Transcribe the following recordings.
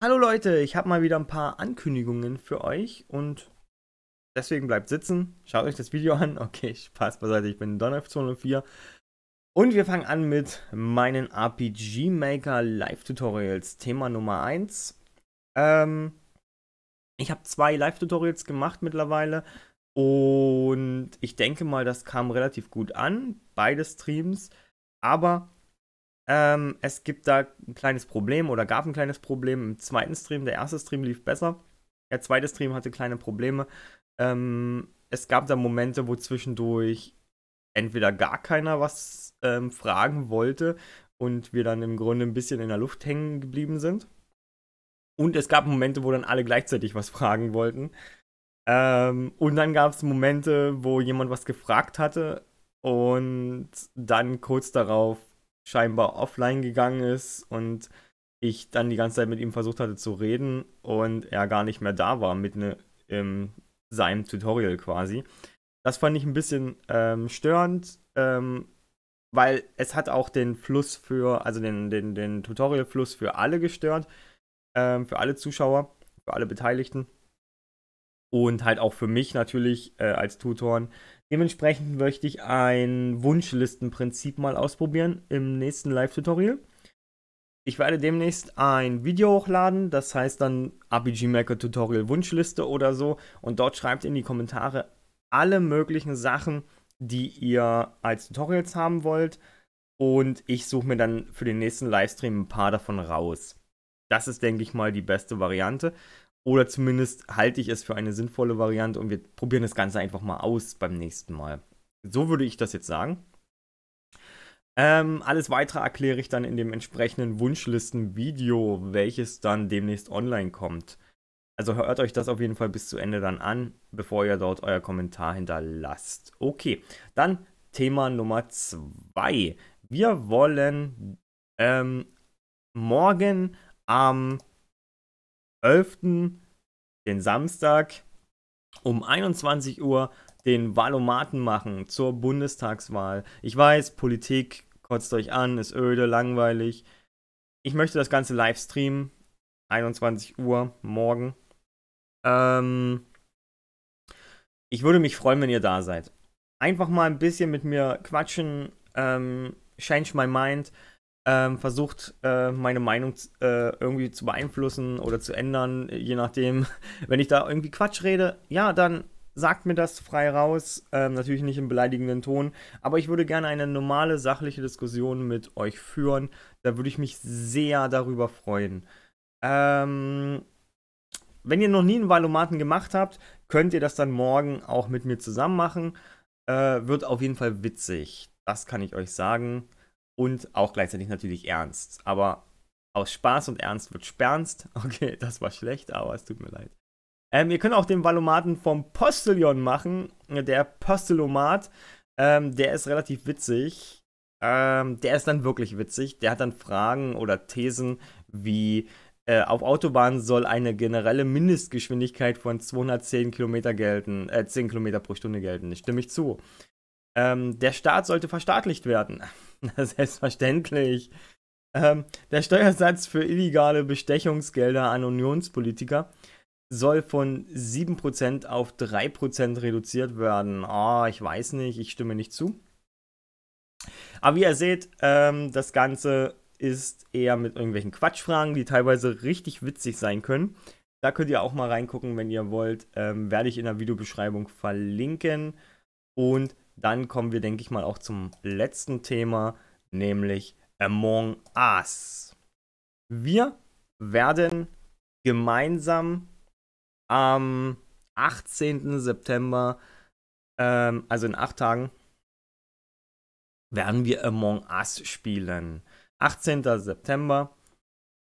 Hallo Leute, ich habe mal wieder ein paar Ankündigungen für euch und deswegen bleibt sitzen, schaut euch das Video an. Okay, Spaß beiseite, ich bin DonF204 und wir fangen an mit meinen RPG Maker Live Tutorials, Thema Nummer 1. Ähm, ich habe zwei Live Tutorials gemacht mittlerweile und ich denke mal, das kam relativ gut an, beide Streams, aber ähm, es gibt da ein kleines Problem oder gab ein kleines Problem im zweiten Stream. Der erste Stream lief besser. Der zweite Stream hatte kleine Probleme. Ähm, es gab da Momente, wo zwischendurch entweder gar keiner was ähm, fragen wollte und wir dann im Grunde ein bisschen in der Luft hängen geblieben sind. Und es gab Momente, wo dann alle gleichzeitig was fragen wollten. Ähm, und dann gab es Momente, wo jemand was gefragt hatte und dann kurz darauf scheinbar offline gegangen ist und ich dann die ganze Zeit mit ihm versucht hatte zu reden und er gar nicht mehr da war mit ne, ähm, seinem Tutorial quasi. Das fand ich ein bisschen ähm, störend, ähm, weil es hat auch den Fluss für, also den, den, den Tutorial-Fluss für alle gestört, ähm, für alle Zuschauer, für alle Beteiligten und halt auch für mich natürlich äh, als Tutoren, Dementsprechend möchte ich ein Wunschlistenprinzip mal ausprobieren im nächsten Live-Tutorial. Ich werde demnächst ein Video hochladen, das heißt dann RPG Maker Tutorial Wunschliste oder so. Und dort schreibt in die Kommentare alle möglichen Sachen, die ihr als Tutorials haben wollt. Und ich suche mir dann für den nächsten Livestream ein paar davon raus. Das ist, denke ich mal, die beste Variante. Oder zumindest halte ich es für eine sinnvolle Variante und wir probieren das Ganze einfach mal aus beim nächsten Mal. So würde ich das jetzt sagen. Ähm, alles weitere erkläre ich dann in dem entsprechenden Wunschlisten-Video, welches dann demnächst online kommt. Also hört euch das auf jeden Fall bis zu Ende dann an, bevor ihr dort euer Kommentar hinterlasst. Okay, dann Thema Nummer 2. Wir wollen ähm, morgen am 11., den Samstag, um 21 Uhr den Wahlomaten machen zur Bundestagswahl. Ich weiß, Politik kotzt euch an, ist öde, langweilig. Ich möchte das Ganze live streamen. 21 Uhr morgen. Ähm, ich würde mich freuen, wenn ihr da seid. Einfach mal ein bisschen mit mir quatschen. Ähm, change my mind ähm, versucht, äh, meine Meinung äh, irgendwie zu beeinflussen oder zu ändern, je nachdem. Wenn ich da irgendwie Quatsch rede, ja, dann sagt mir das frei raus. Ähm, natürlich nicht im beleidigenden Ton, aber ich würde gerne eine normale, sachliche Diskussion mit euch führen. Da würde ich mich sehr darüber freuen. Ähm, wenn ihr noch nie einen Valomaten gemacht habt, könnt ihr das dann morgen auch mit mir zusammen machen. Äh, wird auf jeden Fall witzig. Das kann ich euch sagen und auch gleichzeitig natürlich ernst. Aber aus Spaß und Ernst wird Spernst. Okay, das war schlecht, aber es tut mir leid. Ähm, ihr könnt auch den Valomaten vom Postillon machen. Der Postillomat, ähm, der ist relativ witzig. Ähm, der ist dann wirklich witzig. Der hat dann Fragen oder Thesen wie äh, auf Autobahnen soll eine generelle Mindestgeschwindigkeit von 210 Kilometer gelten, äh, 10 Kilometer pro Stunde gelten. Stimme ich zu. Ähm, der Staat sollte verstaatlicht werden. Selbstverständlich. Ähm, der Steuersatz für illegale Bestechungsgelder an Unionspolitiker soll von 7% auf 3% reduziert werden. oh, ich weiß nicht, ich stimme nicht zu. Aber wie ihr seht, ähm, das Ganze ist eher mit irgendwelchen Quatschfragen, die teilweise richtig witzig sein können. Da könnt ihr auch mal reingucken, wenn ihr wollt. Ähm, werde ich in der Videobeschreibung verlinken. Und dann kommen wir, denke ich mal, auch zum letzten Thema, nämlich Among Us. Wir werden gemeinsam am 18. September, ähm, also in acht Tagen, werden wir Among Us spielen. 18. September,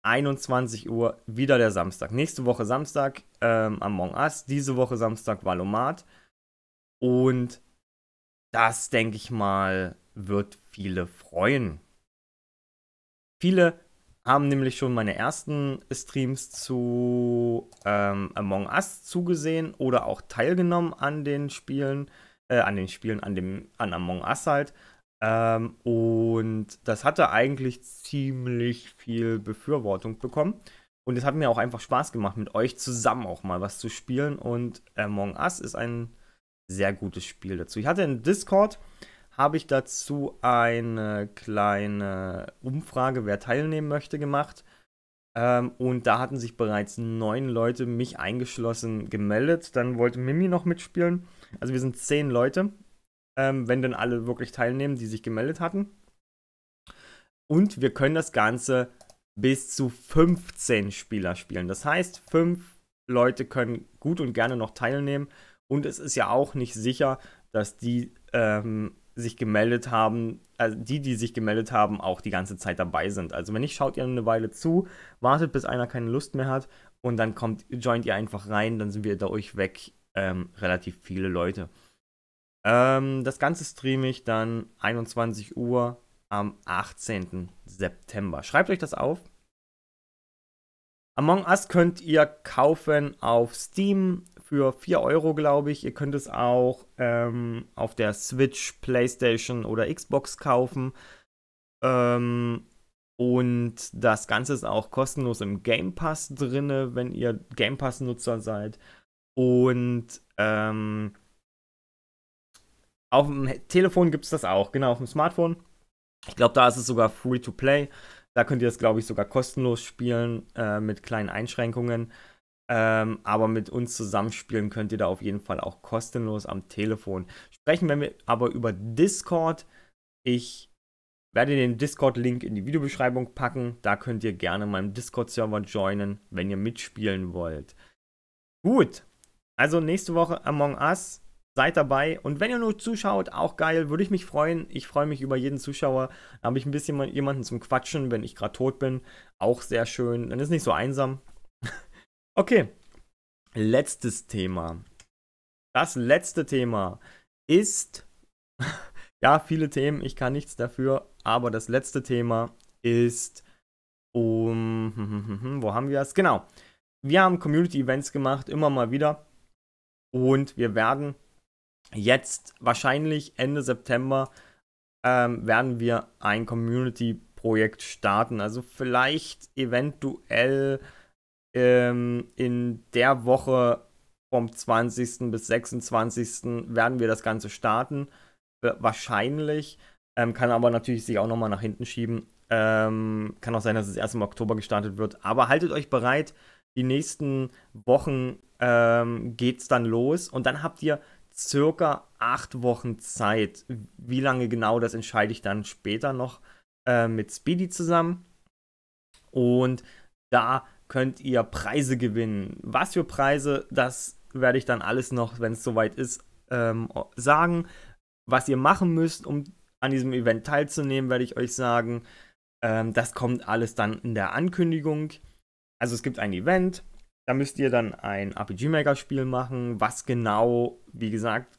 21 Uhr, wieder der Samstag. Nächste Woche Samstag ähm, Among Us, diese Woche Samstag Valomat. Und das denke ich mal, wird viele freuen. Viele haben nämlich schon meine ersten Streams zu ähm, Among Us zugesehen oder auch teilgenommen an den Spielen, äh, an den Spielen, an dem, an Among Us halt. Ähm, und das hatte eigentlich ziemlich viel Befürwortung bekommen. Und es hat mir auch einfach Spaß gemacht, mit euch zusammen auch mal was zu spielen. Und Among Us ist ein sehr gutes Spiel dazu. Ich hatte in Discord, habe ich dazu eine kleine Umfrage, wer teilnehmen möchte, gemacht. Ähm, und da hatten sich bereits neun Leute, mich eingeschlossen, gemeldet. Dann wollte Mimi noch mitspielen. Also wir sind zehn Leute, ähm, wenn denn alle wirklich teilnehmen, die sich gemeldet hatten. Und wir können das Ganze bis zu 15 Spieler spielen. Das heißt, fünf Leute können gut und gerne noch teilnehmen. Und es ist ja auch nicht sicher, dass die ähm, sich gemeldet haben, also die, die sich gemeldet haben, auch die ganze Zeit dabei sind. Also wenn nicht, schaut ihr eine Weile zu, wartet, bis einer keine Lust mehr hat und dann kommt, joint ihr einfach rein, dann sind wir da euch weg ähm, relativ viele Leute. Ähm, das Ganze streame ich dann 21 Uhr am 18. September. Schreibt euch das auf. Among Us könnt ihr kaufen auf Steam, für 4 Euro, glaube ich. Ihr könnt es auch ähm, auf der Switch, PlayStation oder Xbox kaufen. Ähm, und das Ganze ist auch kostenlos im Game Pass drin, wenn ihr Game Pass-Nutzer seid. Und ähm, auf dem Telefon gibt es das auch, genau, auf dem Smartphone. Ich glaube, da ist es sogar free to play. Da könnt ihr das, glaube ich, sogar kostenlos spielen äh, mit kleinen Einschränkungen. Ähm, aber mit uns zusammenspielen könnt ihr da auf jeden Fall auch kostenlos am Telefon. Sprechen wir aber über Discord. Ich werde den Discord-Link in die Videobeschreibung packen. Da könnt ihr gerne meinem Discord-Server joinen, wenn ihr mitspielen wollt. Gut, also nächste Woche Among Us. Seid dabei und wenn ihr nur zuschaut, auch geil, würde ich mich freuen. Ich freue mich über jeden Zuschauer. Da habe ich ein bisschen jemanden zum Quatschen, wenn ich gerade tot bin. Auch sehr schön. Dann ist nicht so einsam. Okay, letztes Thema. Das letzte Thema ist, ja, viele Themen, ich kann nichts dafür, aber das letzte Thema ist, um, wo haben wir es? Genau, wir haben Community-Events gemacht, immer mal wieder. Und wir werden jetzt wahrscheinlich Ende September ähm, werden wir ein Community-Projekt starten. Also vielleicht eventuell ähm, in der Woche vom 20. bis 26. werden wir das Ganze starten. wahrscheinlich. Ähm, kann aber natürlich sich auch nochmal nach hinten schieben. Ähm, kann auch sein, dass es erst im Oktober gestartet wird. Aber haltet euch bereit. Die nächsten Wochen ähm, es dann los. Und dann habt ihr circa acht Wochen Zeit. Wie lange genau, das entscheide ich dann später noch äh, mit Speedy zusammen. Und da könnt ihr Preise gewinnen. Was für Preise, das werde ich dann alles noch, wenn es soweit ist, ähm, sagen. Was ihr machen müsst, um an diesem Event teilzunehmen, werde ich euch sagen. Ähm, das kommt alles dann in der Ankündigung. Also es gibt ein Event, da müsst ihr dann ein RPG-Maker-Spiel machen. Was genau, wie gesagt,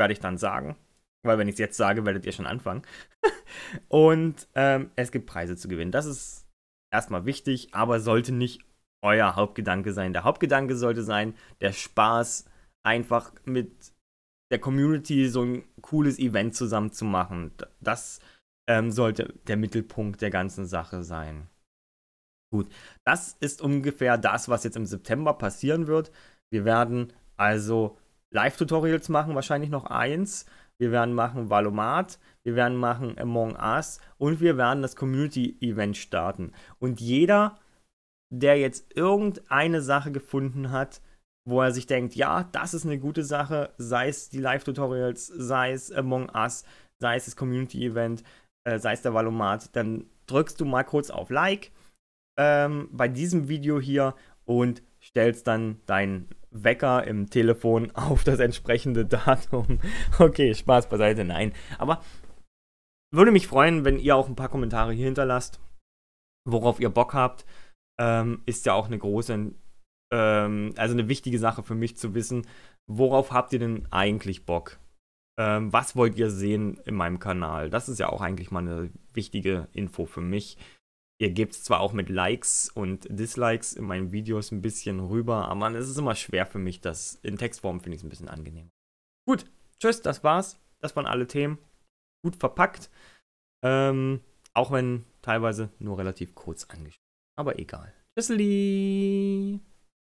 werde ich dann sagen. Weil wenn ich es jetzt sage, werdet ihr schon anfangen. und ähm, es gibt Preise zu gewinnen. Das ist erstmal wichtig, aber sollte nicht euer Hauptgedanke sein. Der Hauptgedanke sollte sein, der Spaß einfach mit der Community so ein cooles Event zusammen zu machen. Das ähm, sollte der Mittelpunkt der ganzen Sache sein. Gut, das ist ungefähr das, was jetzt im September passieren wird. Wir werden also Live-Tutorials machen, wahrscheinlich noch eins wir werden machen Valomat, wir werden machen Among Us und wir werden das Community Event starten. Und jeder, der jetzt irgendeine Sache gefunden hat, wo er sich denkt, ja, das ist eine gute Sache, sei es die Live-Tutorials, sei es Among Us, sei es das Community Event, äh, sei es der Valomat, dann drückst du mal kurz auf Like ähm, bei diesem Video hier und stellst dann deinen Wecker im Telefon auf das entsprechende Datum. Okay, Spaß beiseite, nein. Aber würde mich freuen, wenn ihr auch ein paar Kommentare hier hinterlasst, worauf ihr Bock habt. Ähm, ist ja auch eine große, ähm, also eine wichtige Sache für mich zu wissen, worauf habt ihr denn eigentlich Bock? Ähm, was wollt ihr sehen in meinem Kanal? Das ist ja auch eigentlich mal eine wichtige Info für mich. Ihr gebt es zwar auch mit Likes und Dislikes in meinen Videos ein bisschen rüber, aber es ist immer schwer für mich, das in Textform finde ich es ein bisschen angenehm. Gut, tschüss, das war's. Das waren alle Themen. Gut verpackt. Ähm, auch wenn teilweise nur relativ kurz angeschaut. Aber egal. Tschüssli!